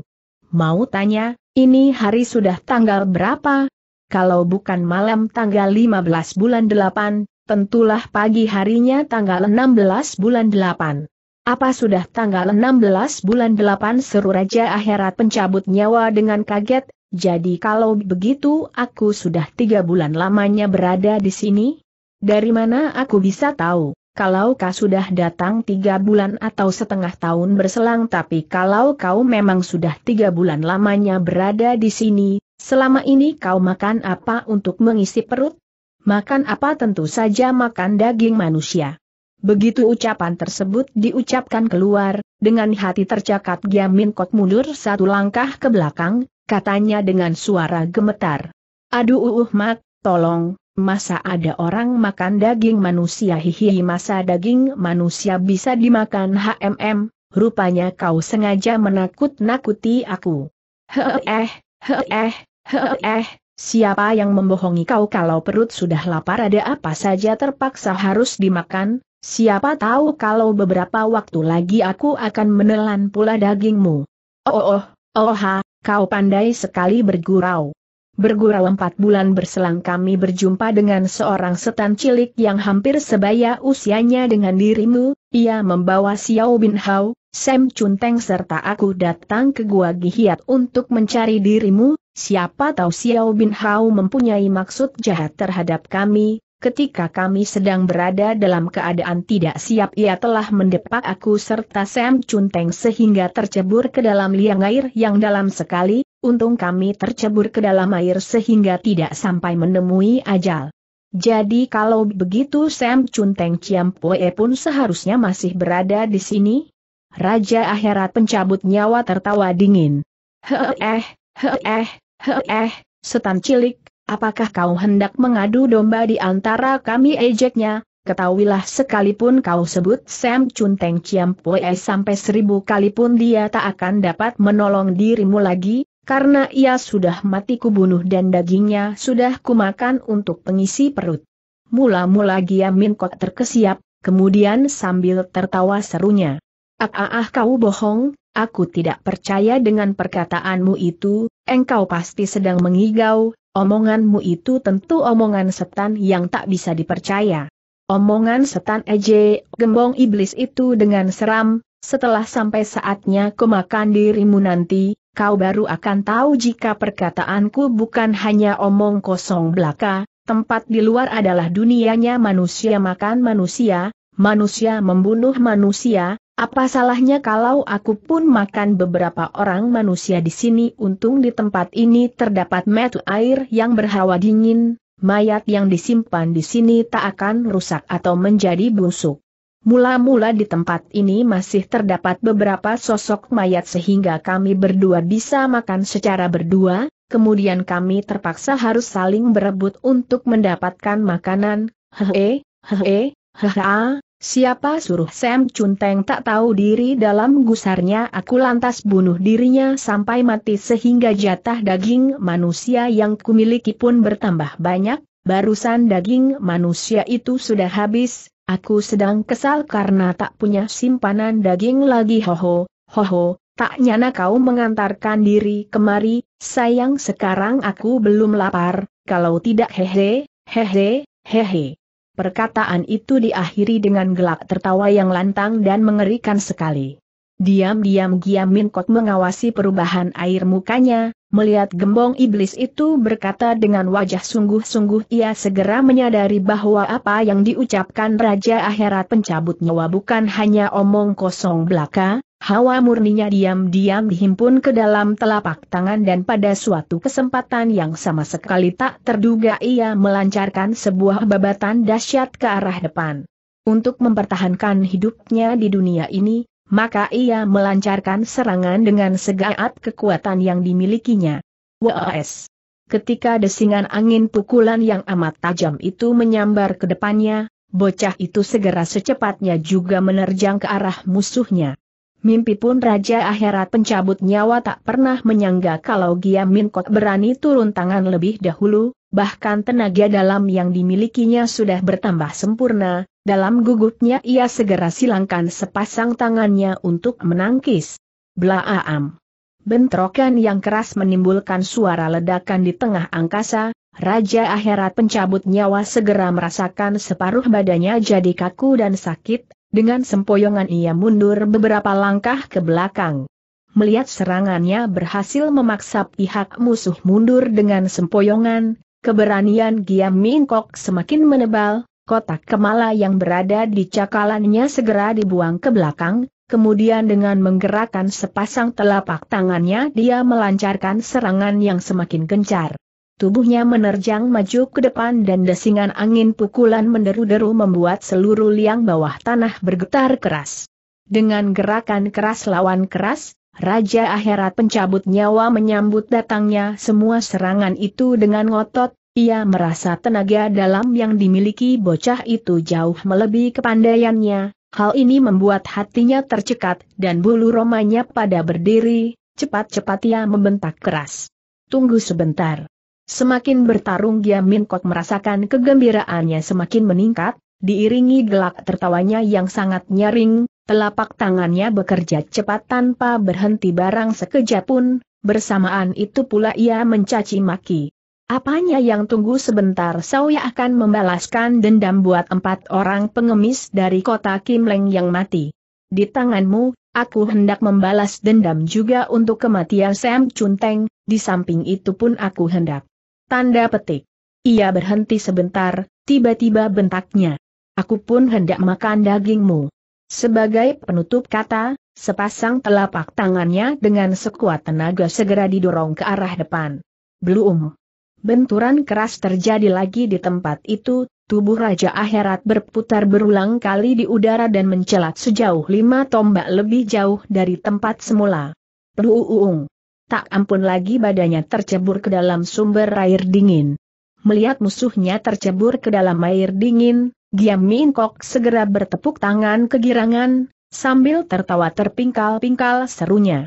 Mau tanya, ini hari sudah tanggal berapa, kalau bukan malam tanggal 15 bulan 8, tentulah pagi harinya tanggal 16 bulan 8. Apa sudah tanggal 16 bulan 8 seru Raja Akhirat pencabut nyawa dengan kaget, jadi kalau begitu aku sudah tiga bulan lamanya berada di sini? Dari mana aku bisa tahu, kalau kau sudah datang tiga bulan atau setengah tahun berselang tapi kalau kau memang sudah tiga bulan lamanya berada di sini, Selama ini kau makan apa untuk mengisi perut? Makan apa tentu saja makan daging manusia. Begitu ucapan tersebut diucapkan keluar, dengan hati tercakap Giamin kok mundur satu langkah ke belakang, katanya dengan suara gemetar. Aduh uh, uh mat, tolong, masa ada orang makan daging manusia hihihi masa daging manusia bisa dimakan HMM, rupanya kau sengaja menakut-nakuti aku. Heeh, eh, heeh, eh eh, siapa yang membohongi kau kalau perut sudah lapar ada apa saja terpaksa harus dimakan, siapa tahu kalau beberapa waktu lagi aku akan menelan pula dagingmu. Oh oh, oh, oh ha, kau pandai sekali bergurau. Bergurau empat bulan berselang kami berjumpa dengan seorang setan cilik yang hampir sebaya usianya dengan dirimu, ia membawa Xiao Bin Hao, Sam Chun Teng serta aku datang ke Gua Gihiat untuk mencari dirimu, siapa tahu Xiao Bin Hao mempunyai maksud jahat terhadap kami, ketika kami sedang berada dalam keadaan tidak siap ia telah mendepak aku serta Sam Chun Teng sehingga tercebur ke dalam liang air yang dalam sekali, untung kami tercebur ke dalam air sehingga tidak sampai menemui ajal. Jadi kalau begitu Sam Chun Teng Chiam Poe pun seharusnya masih berada di sini? Raja akhirat pencabut nyawa tertawa dingin. Heeh, heeh, heeh, setan cilik, apakah kau hendak mengadu domba di antara kami ejeknya? Ketahuilah sekalipun kau sebut Sam Chun Teng Chiam Poe sampai seribu kalipun dia tak akan dapat menolong dirimu lagi, karena ia sudah mati kubunuh dan dagingnya sudah kumakan untuk pengisi perut. Mula-mula Giamin kok terkesiap, kemudian sambil tertawa serunya. Ah, ah, ah kau bohong, aku tidak percaya dengan perkataanmu itu, engkau pasti sedang mengigau, omonganmu itu tentu omongan setan yang tak bisa dipercaya. Omongan setan Eje, gembong iblis itu dengan seram, setelah sampai saatnya kemakan dirimu nanti, kau baru akan tahu jika perkataanku bukan hanya omong kosong belaka, tempat di luar adalah dunianya manusia makan manusia, manusia membunuh manusia, apa salahnya kalau aku pun makan beberapa orang manusia di sini untung di tempat ini terdapat metu air yang berhawa dingin, mayat yang disimpan di sini tak akan rusak atau menjadi busuk. Mula-mula di tempat ini masih terdapat beberapa sosok mayat sehingga kami berdua bisa makan secara berdua, kemudian kami terpaksa harus saling berebut untuk mendapatkan makanan, hehe, hehe, hehe. Ah, siapa suruh Sam Cunteng tak tahu diri dalam gusarnya aku lantas bunuh dirinya sampai mati sehingga jatah daging manusia yang kumiliki pun bertambah banyak, barusan daging manusia itu sudah habis, Aku sedang kesal karena tak punya simpanan daging lagi hoho, hoho, tak nyana kau mengantarkan diri kemari, sayang sekarang aku belum lapar, kalau tidak hehe, hehe, hehe. Perkataan itu diakhiri dengan gelak tertawa yang lantang dan mengerikan sekali. Diam-diam Giam Minkot mengawasi perubahan air mukanya, melihat gembong iblis itu berkata dengan wajah sungguh-sungguh ia segera menyadari bahwa apa yang diucapkan Raja Akhirat pencabut nyawa bukan hanya omong kosong belaka, hawa murninya diam-diam dihimpun ke dalam telapak tangan dan pada suatu kesempatan yang sama sekali tak terduga ia melancarkan sebuah babatan dahsyat ke arah depan. Untuk mempertahankan hidupnya di dunia ini, maka ia melancarkan serangan dengan segaat kekuatan yang dimilikinya. WAS. Ketika desingan angin pukulan yang amat tajam itu menyambar ke depannya, bocah itu segera secepatnya juga menerjang ke arah musuhnya. Mimpi pun Raja Akhirat pencabut nyawa tak pernah menyangga kalau Gia Minkot berani turun tangan lebih dahulu, bahkan tenaga dalam yang dimilikinya sudah bertambah sempurna, dalam gugupnya ia segera silangkan sepasang tangannya untuk menangkis. Blaaam! Bentrokan yang keras menimbulkan suara ledakan di tengah angkasa, Raja Akhirat pencabut nyawa segera merasakan separuh badannya jadi kaku dan sakit dengan sempoyongan ia mundur beberapa langkah ke belakang. Melihat serangannya berhasil memaksa pihak musuh mundur dengan sempoyongan, keberanian Min Mingkok semakin menebal, kotak kemala yang berada di cakalannya segera dibuang ke belakang, kemudian dengan menggerakkan sepasang telapak tangannya dia melancarkan serangan yang semakin gencar. Tubuhnya menerjang maju ke depan dan desingan angin pukulan menderu-deru membuat seluruh liang bawah tanah bergetar keras. Dengan gerakan keras lawan keras, Raja Akhirat pencabut nyawa menyambut datangnya semua serangan itu dengan ngotot, ia merasa tenaga dalam yang dimiliki bocah itu jauh melebihi kepandaiannya, hal ini membuat hatinya tercekat dan bulu romanya pada berdiri, cepat-cepat ia membentak keras. Tunggu sebentar. Semakin bertarung Gia Min Kok merasakan kegembiraannya semakin meningkat, diiringi gelak tertawanya yang sangat nyaring, telapak tangannya bekerja cepat tanpa berhenti barang sekejap pun, bersamaan itu pula ia mencaci maki. Apanya yang tunggu sebentar saya akan membalaskan dendam buat empat orang pengemis dari kota Kim Leng yang mati. Di tanganmu, aku hendak membalas dendam juga untuk kematian Sam Chun Teng. di samping itu pun aku hendak Tanda petik. Ia berhenti sebentar, tiba-tiba bentaknya. Aku pun hendak makan dagingmu. Sebagai penutup kata, sepasang telapak tangannya dengan sekuat tenaga segera didorong ke arah depan. Belum. Benturan keras terjadi lagi di tempat itu, tubuh Raja Akhirat berputar berulang kali di udara dan mencelat sejauh lima tombak lebih jauh dari tempat semula. Peluung tak ampun lagi badannya tercebur ke dalam sumber air dingin. Melihat musuhnya tercebur ke dalam air dingin, Giam Min Kok segera bertepuk tangan kegirangan, sambil tertawa terpingkal-pingkal serunya.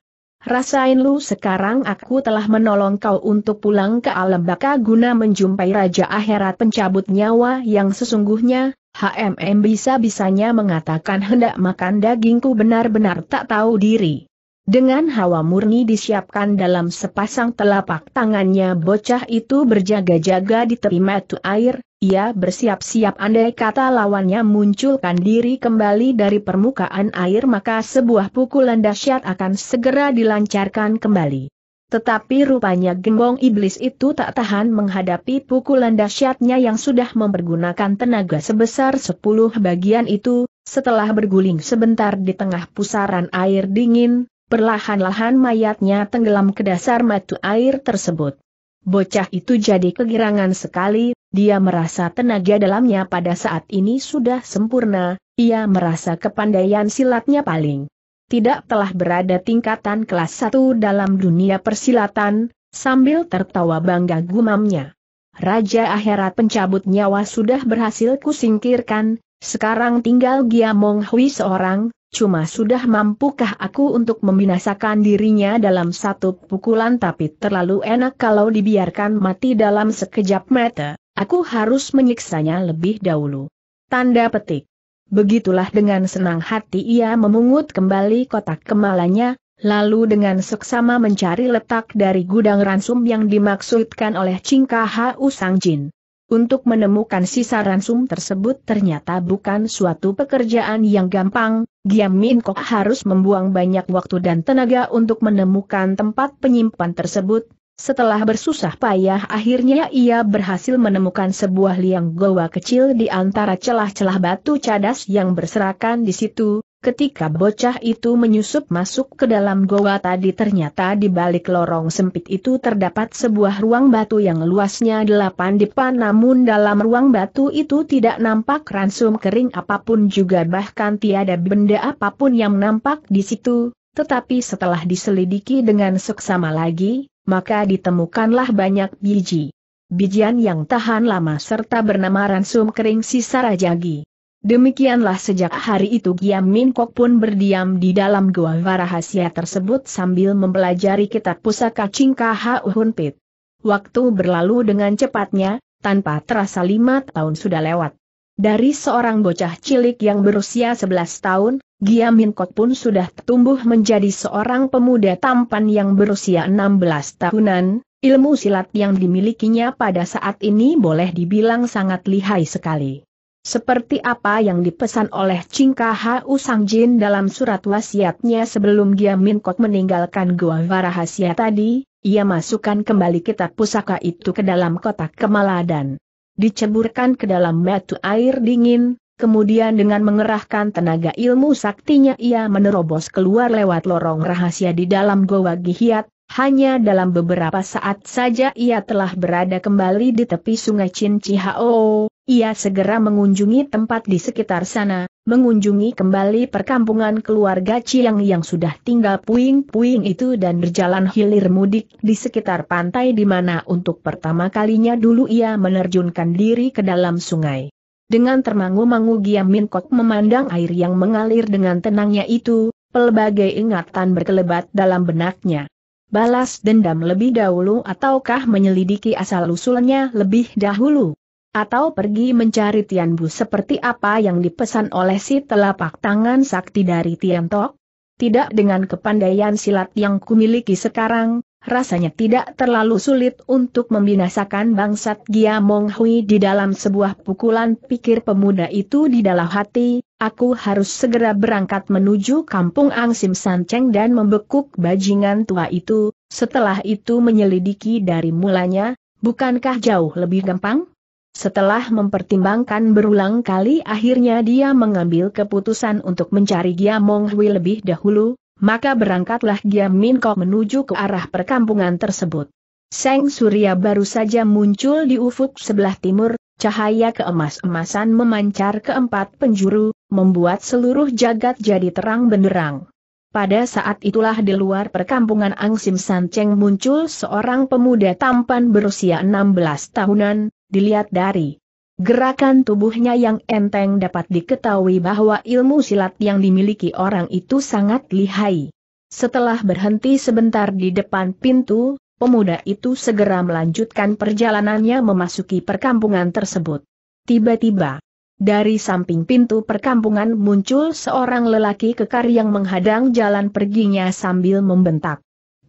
Rasain lu sekarang aku telah menolong kau untuk pulang ke alam baka guna menjumpai Raja Akhirat pencabut nyawa yang sesungguhnya, HMM bisa-bisanya mengatakan hendak makan dagingku benar-benar tak tahu diri. Dengan hawa murni disiapkan dalam sepasang telapak tangannya bocah itu berjaga-jaga di tepi mata air, ia bersiap-siap andai kata lawannya munculkan diri kembali dari permukaan air maka sebuah pukulan dahsyat akan segera dilancarkan kembali. Tetapi rupanya gembong iblis itu tak tahan menghadapi pukulan dahsyatnya yang sudah mempergunakan tenaga sebesar 10 bagian itu, setelah berguling sebentar di tengah pusaran air dingin, Perlahan-lahan mayatnya tenggelam ke dasar matu air tersebut. Bocah itu jadi kegirangan sekali, dia merasa tenaga dalamnya pada saat ini sudah sempurna, ia merasa kepandaian silatnya paling tidak telah berada tingkatan kelas 1 dalam dunia persilatan, sambil tertawa bangga gumamnya. Raja akhirat pencabut nyawa sudah berhasil kusingkirkan, sekarang tinggal Giamong Hui seorang, Cuma sudah mampukah aku untuk membinasakan dirinya dalam satu pukulan tapi terlalu enak kalau dibiarkan mati dalam sekejap mata, aku harus menyiksanya lebih dahulu. Tanda petik. Begitulah dengan senang hati ia memungut kembali kotak kemalanya, lalu dengan seksama mencari letak dari gudang ransum yang dimaksudkan oleh Cingkaha Sang Jin. Untuk menemukan sisa ransum tersebut ternyata bukan suatu pekerjaan yang gampang, Giam Min Kok harus membuang banyak waktu dan tenaga untuk menemukan tempat penyimpan tersebut. Setelah bersusah payah akhirnya ia berhasil menemukan sebuah liang goa kecil di antara celah-celah batu cadas yang berserakan di situ, Ketika bocah itu menyusup masuk ke dalam goa tadi ternyata di balik lorong sempit itu terdapat sebuah ruang batu yang luasnya delapan dipa namun dalam ruang batu itu tidak nampak ransum kering apapun juga bahkan tiada benda apapun yang nampak di situ, tetapi setelah diselidiki dengan seksama lagi, maka ditemukanlah banyak biji. Bijian yang tahan lama serta bernama ransum kering sisa rajagi. Demikianlah sejak hari itu Giam Min Kok pun berdiam di dalam gua rahasia tersebut sambil mempelajari kitab pusaka Cingka Hun Pit. Waktu berlalu dengan cepatnya, tanpa terasa lima tahun sudah lewat. Dari seorang bocah cilik yang berusia 11 tahun, Giam Min Kok pun sudah tumbuh menjadi seorang pemuda tampan yang berusia 16 tahunan, ilmu silat yang dimilikinya pada saat ini boleh dibilang sangat lihai sekali. Seperti apa yang dipesan oleh Cingka Hau Jin dalam surat wasiatnya sebelum dia Min meninggalkan Gua Rahasia tadi, ia masukkan kembali kitab pusaka itu ke dalam kotak kemaladan. Diceburkan ke dalam metu air dingin, kemudian dengan mengerahkan tenaga ilmu saktinya ia menerobos keluar lewat lorong rahasia di dalam gua Gihiat, hanya dalam beberapa saat saja ia telah berada kembali di tepi sungai Chin Chihao, ia segera mengunjungi tempat di sekitar sana, mengunjungi kembali perkampungan keluarga Chiang yang sudah tinggal puing-puing itu dan berjalan hilir mudik di sekitar pantai di mana untuk pertama kalinya dulu ia menerjunkan diri ke dalam sungai. Dengan termangu-mangu Giam Min Kok memandang air yang mengalir dengan tenangnya itu, pelbagai ingatan berkelebat dalam benaknya. Balas dendam lebih dahulu ataukah menyelidiki asal-usulnya lebih dahulu? atau pergi mencari Tian Bu seperti apa yang dipesan oleh si telapak tangan sakti dari Tian Tok? Tidak dengan kepandaian silat yang kumiliki sekarang, rasanya tidak terlalu sulit untuk membinasakan bangsat Gia Mong Hui di dalam sebuah pukulan pikir pemuda itu di dalam hati, aku harus segera berangkat menuju kampung Ang Sim San Cheng dan membekuk bajingan tua itu, setelah itu menyelidiki dari mulanya, bukankah jauh lebih gampang? Setelah mempertimbangkan berulang kali akhirnya dia mengambil keputusan untuk mencari Giamong Hui lebih dahulu, maka berangkatlah Giam Min Kok menuju ke arah perkampungan tersebut. Seng Surya baru saja muncul di ufuk sebelah timur, cahaya keemas-emasan memancar ke empat penjuru, membuat seluruh jagat jadi terang benderang. Pada saat itulah di luar perkampungan Angsim Cheng muncul seorang pemuda tampan berusia 16 tahunan, dilihat dari gerakan tubuhnya yang enteng dapat diketahui bahwa ilmu silat yang dimiliki orang itu sangat lihai. Setelah berhenti sebentar di depan pintu, pemuda itu segera melanjutkan perjalanannya memasuki perkampungan tersebut. Tiba-tiba, dari samping pintu perkampungan muncul seorang lelaki kekar yang menghadang jalan perginya sambil membentak.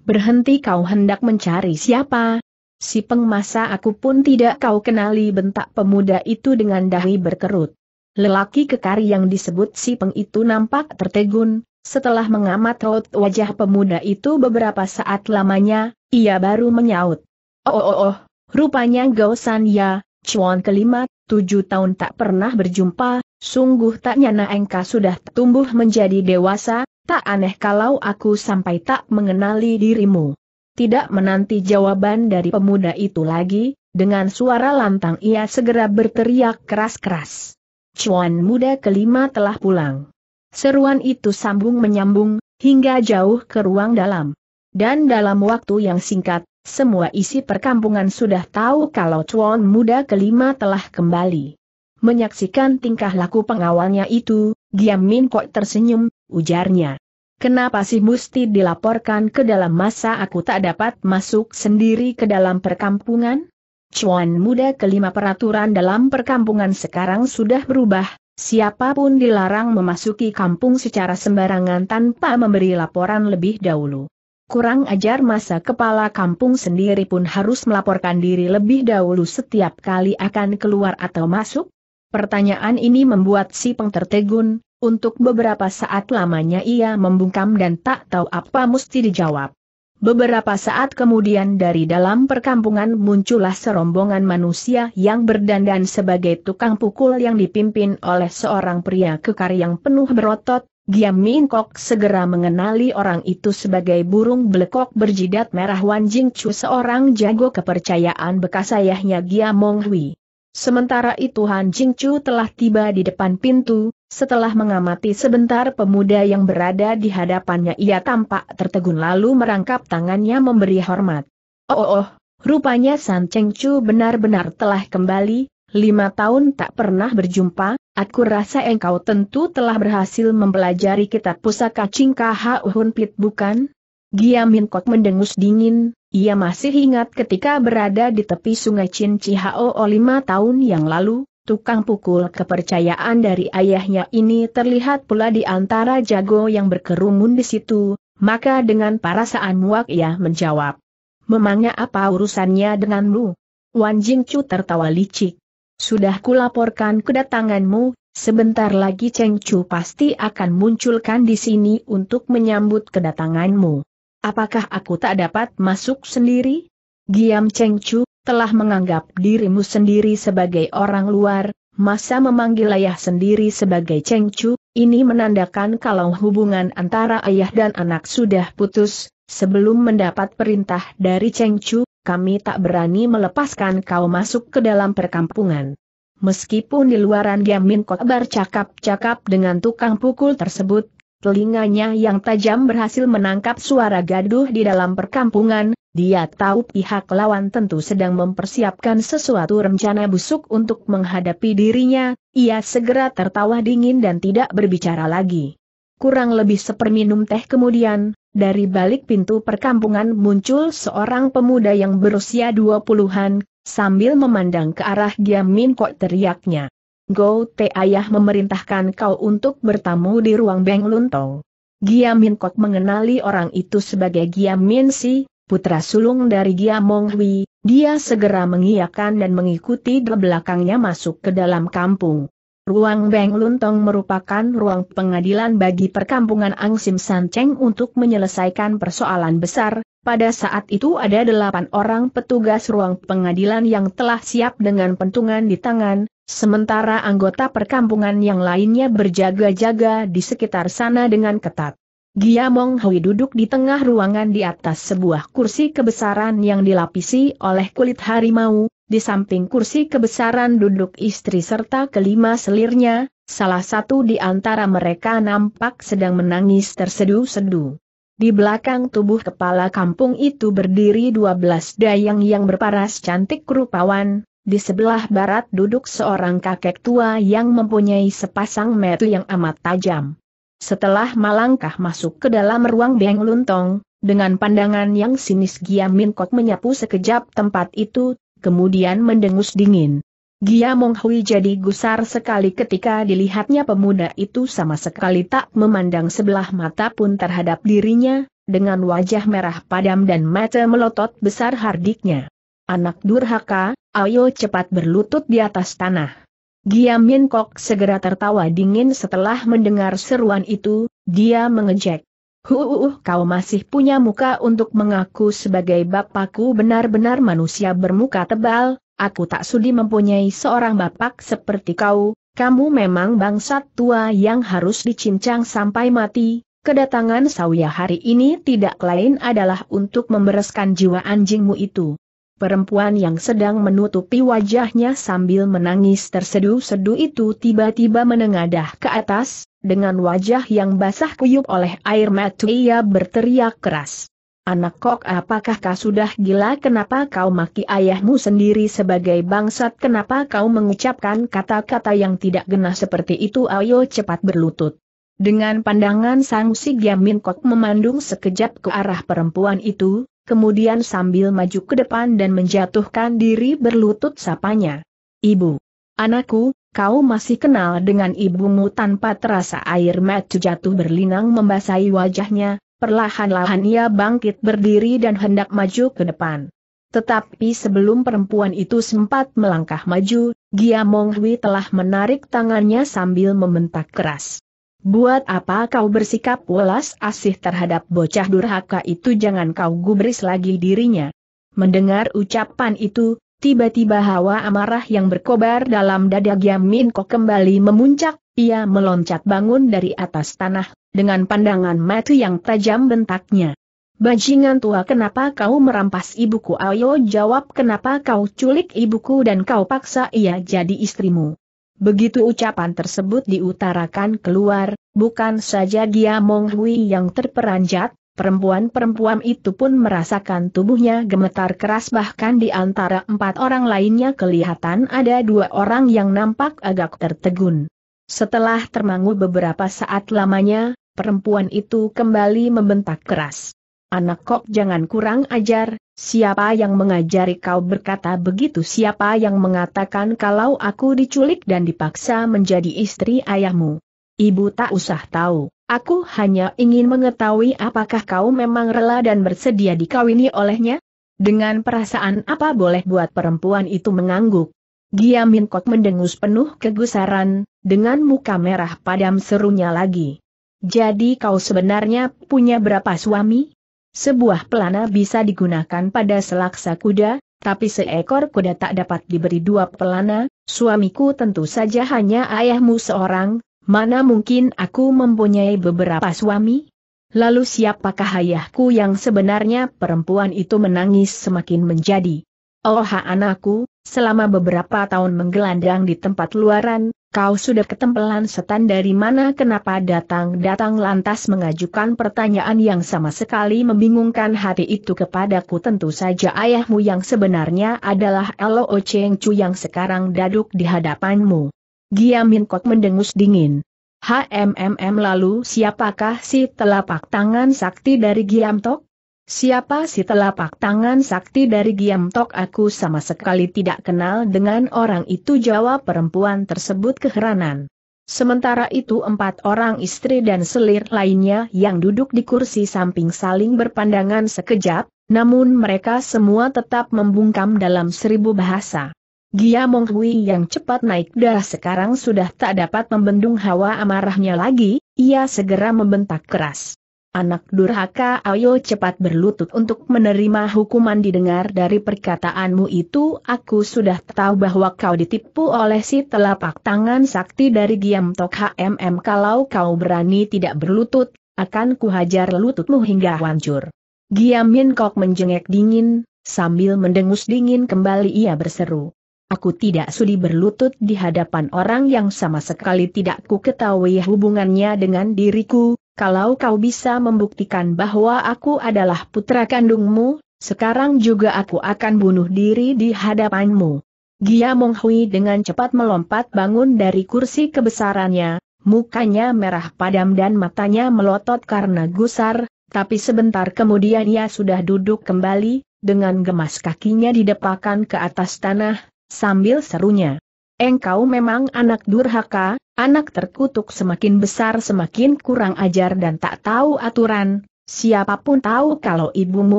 Berhenti kau hendak mencari siapa, Si pengmasa aku pun tidak kau kenali bentak pemuda itu dengan dahi berkerut. Lelaki kekar yang disebut si peng itu nampak tertegun, setelah mengamat raut wajah pemuda itu beberapa saat lamanya, ia baru menyaut. Oh oh oh, oh rupanya gausan San Ya, cuan kelima, tujuh tahun tak pernah berjumpa, sungguh tak nyana engkau sudah tumbuh menjadi dewasa, tak aneh kalau aku sampai tak mengenali dirimu. Tidak menanti jawaban dari pemuda itu lagi, dengan suara lantang ia segera berteriak keras-keras. Cuan muda kelima telah pulang. Seruan itu sambung menyambung, hingga jauh ke ruang dalam. Dan dalam waktu yang singkat, semua isi perkampungan sudah tahu kalau cuan muda kelima telah kembali. Menyaksikan tingkah laku pengawalnya itu, Giam Min Kok tersenyum, ujarnya. Kenapa sih Musti dilaporkan ke dalam masa aku tak dapat masuk sendiri ke dalam perkampungan? Cuan muda kelima peraturan dalam perkampungan sekarang sudah berubah, siapapun dilarang memasuki kampung secara sembarangan tanpa memberi laporan lebih dahulu. Kurang ajar masa kepala kampung sendiri pun harus melaporkan diri lebih dahulu setiap kali akan keluar atau masuk? Pertanyaan ini membuat si pengtertegun, untuk beberapa saat lamanya ia membungkam dan tak tahu apa mesti dijawab. Beberapa saat kemudian dari dalam perkampungan muncullah serombongan manusia yang berdandan sebagai tukang pukul yang dipimpin oleh seorang pria kekar yang penuh berotot, Giam Min Kok segera mengenali orang itu sebagai burung belekok berjidat merah Wan Jing Chu seorang jago kepercayaan bekas ayahnya Giam Mong Hui. Sementara itu Han Jingchu telah tiba di depan pintu, setelah mengamati sebentar pemuda yang berada di hadapannya ia tampak tertegun lalu merangkap tangannya memberi hormat. Oh oh, oh rupanya San Chu benar-benar telah kembali, lima tahun tak pernah berjumpa, aku rasa engkau tentu telah berhasil mempelajari kitab pusaka Cingkah Hun Pit bukan? Giamin Kok mendengus dingin, ia masih ingat ketika berada di tepi sungai Chin Chihao lima tahun yang lalu, tukang pukul kepercayaan dari ayahnya ini terlihat pula di antara jago yang berkerumun di situ, maka dengan parasaan muak ia menjawab. Memangnya apa urusannya denganmu? Wan Jing Chu tertawa licik. Sudah kulaporkan kedatanganmu, sebentar lagi Cheng Chu pasti akan munculkan di sini untuk menyambut kedatanganmu. Apakah aku tak dapat masuk sendiri? Giam Cheng Chu, telah menganggap dirimu sendiri sebagai orang luar, masa memanggil ayah sendiri sebagai Cheng Chu, ini menandakan kalau hubungan antara ayah dan anak sudah putus, sebelum mendapat perintah dari Cheng Chu, kami tak berani melepaskan kau masuk ke dalam perkampungan. Meskipun di luaran Min Kok bercakap-cakap dengan tukang pukul tersebut, telinganya yang tajam berhasil menangkap suara gaduh di dalam perkampungan, dia tahu pihak lawan tentu sedang mempersiapkan sesuatu rencana busuk untuk menghadapi dirinya, ia segera tertawa dingin dan tidak berbicara lagi. Kurang lebih seperminum teh kemudian, dari balik pintu perkampungan muncul seorang pemuda yang berusia dua puluhan, sambil memandang ke arah Giam Min Kok teriaknya. Go Te Ayah memerintahkan kau untuk bertamu di ruang Beng Luntong. Giamin Kok mengenali orang itu sebagai Giamin Si, putra sulung dari Giamong Hui, dia segera mengiyakan dan mengikuti di belakangnya masuk ke dalam kampung. Ruang Beng Luntong merupakan ruang pengadilan bagi perkampungan Angsim Cheng untuk menyelesaikan persoalan besar. Pada saat itu ada delapan orang petugas ruang pengadilan yang telah siap dengan pentungan di tangan, Sementara anggota perkampungan yang lainnya berjaga-jaga di sekitar sana dengan ketat. Giamong Hui duduk di tengah ruangan di atas sebuah kursi kebesaran yang dilapisi oleh kulit harimau, di samping kursi kebesaran duduk istri serta kelima selirnya, salah satu di antara mereka nampak sedang menangis tersedu-sedu. Di belakang tubuh kepala kampung itu berdiri dua belas dayang yang berparas cantik kerupawan, di sebelah barat duduk seorang kakek tua yang mempunyai sepasang metu yang amat tajam. Setelah malangkah masuk ke dalam ruang Beng Luntong, dengan pandangan yang sinis Gia Min Kok menyapu sekejap tempat itu, kemudian mendengus dingin. Gia Mong Hui jadi gusar sekali ketika dilihatnya pemuda itu sama sekali tak memandang sebelah mata pun terhadap dirinya, dengan wajah merah padam dan mata melotot besar hardiknya. Anak durhaka, ayo cepat berlutut di atas tanah. Giam Min Kok segera tertawa dingin setelah mendengar seruan itu, dia mengejek. Huuuh kau masih punya muka untuk mengaku sebagai bapakku benar-benar manusia bermuka tebal, aku tak sudi mempunyai seorang bapak seperti kau, kamu memang bangsat tua yang harus dicincang sampai mati, kedatangan sawya hari ini tidak lain adalah untuk membereskan jiwa anjingmu itu. Perempuan yang sedang menutupi wajahnya sambil menangis terseduh-seduh itu tiba-tiba menengadah ke atas, dengan wajah yang basah kuyup oleh air mata ia berteriak keras. Anak kok apakah kau sudah gila kenapa kau maki ayahmu sendiri sebagai bangsat kenapa kau mengucapkan kata-kata yang tidak genah seperti itu ayo cepat berlutut. Dengan pandangan sang si Giamin Kok memandung sekejap ke arah perempuan itu, kemudian sambil maju ke depan dan menjatuhkan diri berlutut sapanya. Ibu. Anakku, kau masih kenal dengan ibumu tanpa terasa air mata jatuh berlinang membasahi wajahnya, perlahan-lahan ia bangkit berdiri dan hendak maju ke depan. Tetapi sebelum perempuan itu sempat melangkah maju, Gia Monghui telah menarik tangannya sambil membentak keras. Buat apa kau bersikap welas asih terhadap bocah durhaka itu jangan kau gubris lagi dirinya. Mendengar ucapan itu, tiba-tiba hawa amarah yang berkobar dalam dada Giamin kok kembali memuncak, ia meloncat bangun dari atas tanah, dengan pandangan mati yang tajam bentaknya. Bajingan tua kenapa kau merampas ibuku ayo jawab kenapa kau culik ibuku dan kau paksa ia jadi istrimu. Begitu ucapan tersebut diutarakan keluar, bukan saja dia Monghui yang terperanjat, perempuan-perempuan itu pun merasakan tubuhnya gemetar keras bahkan di antara empat orang lainnya kelihatan ada dua orang yang nampak agak tertegun. Setelah termangu beberapa saat lamanya, perempuan itu kembali membentak keras. Anak kok jangan kurang ajar, Siapa yang mengajari kau berkata begitu? Siapa yang mengatakan kalau aku diculik dan dipaksa menjadi istri ayahmu? Ibu tak usah tahu, aku hanya ingin mengetahui apakah kau memang rela dan bersedia dikawini olehnya? Dengan perasaan apa boleh buat perempuan itu mengangguk? Gia Min Kok mendengus penuh kegusaran, dengan muka merah padam serunya lagi. Jadi kau sebenarnya punya berapa suami? Sebuah pelana bisa digunakan pada selaksa kuda, tapi seekor kuda tak dapat diberi dua pelana, suamiku tentu saja hanya ayahmu seorang, mana mungkin aku mempunyai beberapa suami? Lalu siapakah ayahku yang sebenarnya perempuan itu menangis semakin menjadi? Oh anakku, selama beberapa tahun menggelandang di tempat luaran, Kau sudah ketempelan setan dari mana kenapa datang-datang lantas mengajukan pertanyaan yang sama sekali membingungkan hati itu kepadaku tentu saja ayahmu yang sebenarnya adalah Elo Cheng Chu yang sekarang daduk di hadapanmu. Gia Min Kok mendengus dingin. HMMM lalu siapakah si telapak tangan sakti dari Giam Tok? Siapa si telapak tangan sakti dari Giam Tok aku sama sekali tidak kenal dengan orang itu jawab perempuan tersebut keheranan. Sementara itu empat orang istri dan selir lainnya yang duduk di kursi samping saling berpandangan sekejap, namun mereka semua tetap membungkam dalam seribu bahasa. Gia Monghui yang cepat naik darah sekarang sudah tak dapat membendung hawa amarahnya lagi, ia segera membentak keras. Anak durhaka ayo cepat berlutut untuk menerima hukuman didengar dari perkataanmu itu aku sudah tahu bahwa kau ditipu oleh si telapak tangan sakti dari Giam Tok HMM kalau kau berani tidak berlutut, akan kuhajar lututmu hingga hancur. Giam Min Kok menjengek dingin, sambil mendengus dingin kembali ia berseru. Aku tidak sudi berlutut di hadapan orang yang sama sekali tidak ku ketahui hubungannya dengan diriku, kalau kau bisa membuktikan bahwa aku adalah putra kandungmu, sekarang juga aku akan bunuh diri di hadapanmu. Gia Monghui dengan cepat melompat bangun dari kursi kebesarannya, mukanya merah padam dan matanya melotot karena gusar, tapi sebentar kemudian ia sudah duduk kembali, dengan gemas kakinya didepakan ke atas tanah, sambil serunya. Engkau memang anak durhaka, Anak terkutuk semakin besar semakin kurang ajar dan tak tahu aturan, siapapun tahu kalau ibumu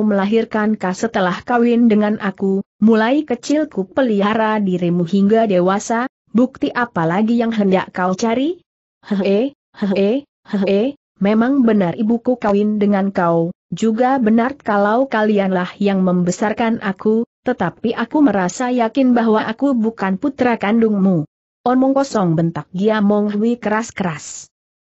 melahirkan kau setelah kawin dengan aku, mulai kecilku pelihara dirimu hingga dewasa, bukti apa lagi yang hendak kau cari? Hehe, hehe, hehe, memang benar ibuku kawin dengan kau, juga benar kalau kalianlah yang membesarkan aku, tetapi aku merasa yakin bahwa aku bukan putra kandungmu. Omong kosong bentak Giamong Hui keras-keras.